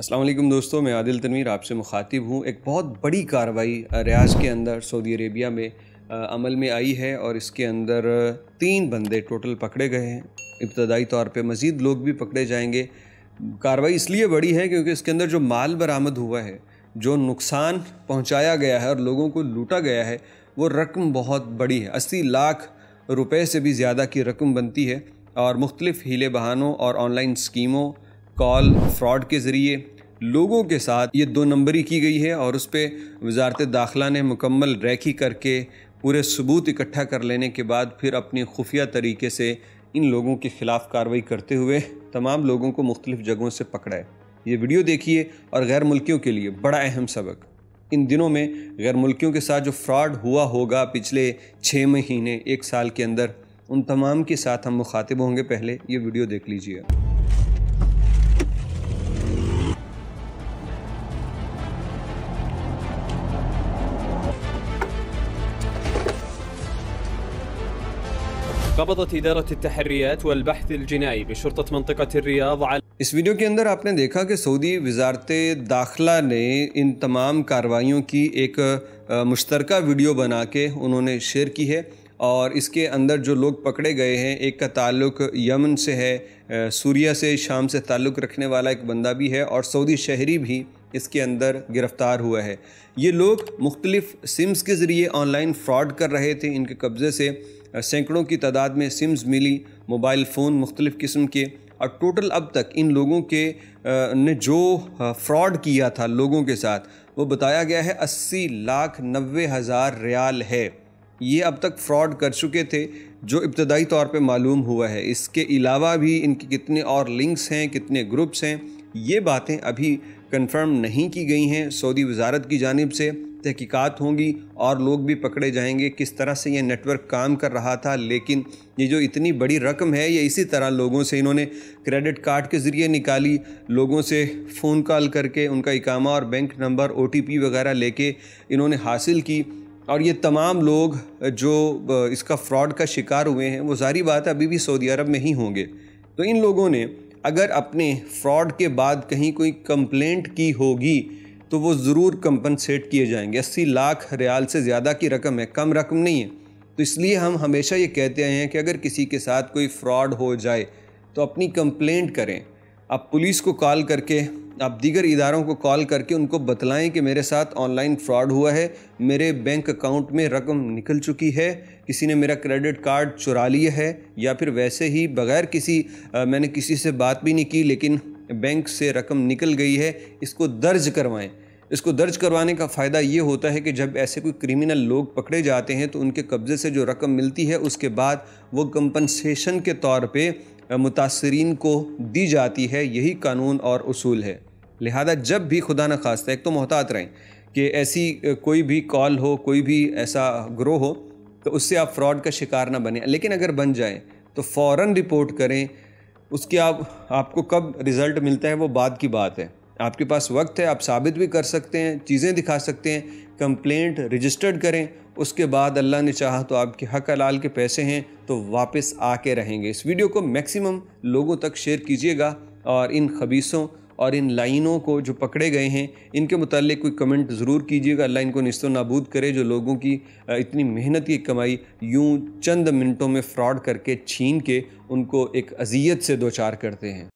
असलम दोस्तों मैं आदिल तनवीर आपसे मुखातिब हूँ एक बहुत बड़ी कार्रवाई रियाज के अंदर सऊदी अरेबिया में आ, अमल में आई है और इसके अंदर तीन बंदे टोटल पकड़े गए हैं इब्तदाई तौर पे मज़ीद लोग भी पकड़े जाएंगे कार्रवाई इसलिए बड़ी है क्योंकि इसके अंदर जो माल बरामद हुआ है जो नुकसान पहुँचाया गया है और लोगों को लूटा गया है वो रकम बहुत बड़ी है अस्सी लाख रुपये से भी ज़्यादा की रकम बनती है और मुख्तलिफ़ हीले बहानों और ऑनलाइन स्कीमों कॉल फ्रॉड के ज़रिए लोगों के साथ ये दो नंबरी की गई है और उस पर वजारत दाखिला ने मुकम्मल रैखी करके पूरे सबूत इकट्ठा कर लेने के बाद फिर अपनी खुफिया तरीके से इन लोगों के ख़िलाफ़ कार्रवाई करते हुए तमाम लोगों को मुख्तलिफ़ जगहों से पकड़ा है ये वीडियो देखिए और गैर मुल्कियों के लिए बड़ा अहम सबक इन दिनों में गैर मुल्कियों के साथ जो फ्रॉड हुआ होगा पिछले छः महीने एक साल के अंदर उन तमाम के साथ हम मुखातिब होंगे पहले ये वीडियो देख लीजिए قبضت إدارة التحريات والبحث الجنائي بشرطة منطقة الرياض على इस वीडियो के अंदर आपने देखा कि सऊदी वजारत दाखिला ने इन तमाम कार्रवाइयों की एक मुश्तर वीडियो बना के उन्होंने शेयर की है और इसके अंदर जो लोग पकड़े गए हैं एक का ताल्लुक यमन से है सूर्या से शाम से ताल्लुक़ रखने वाला एक बंदा भी है और सऊदी शहरी भी इसके अंदर गिरफ्तार हुआ है ये लोग मुख्तलिफ़ सिम्स के ज़रिए ऑनलाइन फ्रॉड कर रहे थे इनके कब्ज़े से सैकड़ों की तादाद में सिम्स मिली मोबाइल फ़ोन मुख्तलिफ़ किस्म के और टोटल अब तक इन लोगों के ने जो फ्रॉड किया था लोगों के साथ वो बताया गया है अस्सी लाख नबे हज़ार रियाल है ये अब तक फ्रॉड कर चुके थे जो इब्तदाई तौर पे मालूम हुआ है इसके अलावा भी इनके कितने और लिंक्स हैं कितने ग्रुप्स हैं ये बातें अभी कंफर्म नहीं की गई हैं सऊदी वजारत की जानब से तहकीकात होंगी और लोग भी पकड़े जाएंगे किस तरह से ये नेटवर्क काम कर रहा था लेकिन ये जो इतनी बड़ी रकम है ये इसी तरह लोगों से इन्होंने क्रेडिट कार्ड के ज़रिए निकाली लोगों से फ़ोन कॉल करके उनका इकामा और बैंक नंबर ओ वगैरह लेके इन्होंने हासिल की और ये तमाम लोग जो इसका फ्रॉड का शिकार हुए हैं वो सारी बात अभी भी सऊदी अरब में ही होंगे तो इन लोगों ने अगर अपने फ्रॉड के बाद कहीं कोई कंप्लेंट की होगी तो वो ज़रूर कंपनसेट किए जाएंगे अस्सी लाख रियाल से ज़्यादा की रकम है कम रकम नहीं है तो इसलिए हम हमेशा ये कहते आए हैं कि अगर किसी के साथ कोई फ्रॉड हो जाए तो अपनी कंप्लेंट करें आप पुलिस को कॉल करके आप दीगर इदारों को कॉल करके उनको बतलाएं कि मेरे साथ ऑनलाइन फ्रॉड हुआ है मेरे बैंक अकाउंट में रकम निकल चुकी है किसी ने मेरा क्रेडिट कार्ड चुरा लिया है या फिर वैसे ही बगैर किसी आ, मैंने किसी से बात भी नहीं की लेकिन बैंक से रकम निकल गई है इसको दर्ज करवाएं इसको दर्ज करवाने का फ़ायदा ये होता है कि जब ऐसे कोई क्रिमिनल लोग पकड़े जाते हैं तो उनके कब्ज़े से जो रकम मिलती है उसके बाद वो कंपनसेशन के तौर पे मुतासरीन को दी जाती है यही कानून और उसूल है लिहाजा जब भी खुदा न खास्ता एक तो मोहतात रहें कि ऐसी कोई भी कॉल हो कोई भी ऐसा ग्रोह हो तो उससे आप फ्रॉड का शिकार ना बने लेकिन अगर बन जाए तो फ़ौर रिपोर्ट करें उसके आप आपको कब रिज़ल्ट मिलता है वो बाद की बात है आपके पास वक्त है आप साबित भी कर सकते हैं चीज़ें दिखा सकते हैं कंप्लेंट रजिस्टर्ड करें उसके बाद अल्लाह ने चाहा तो आपके हक हलाल के पैसे हैं तो वापस आके रहेंगे इस वीडियो को मैक्सिमम लोगों तक शेयर कीजिएगा और इन खबीसों और इन लाइनों को जो पकड़े गए हैं इनके मुतालिक कोई कमेंट ज़रूर कीजिएगा अल्लाह इनको नस्तो नाबूद करे जो लोगों की इतनी मेहनत की कमाई यूँ चंद मिनटों में फ़्रॉड करके छीन के उनको एक अजियत से दो चार करते हैं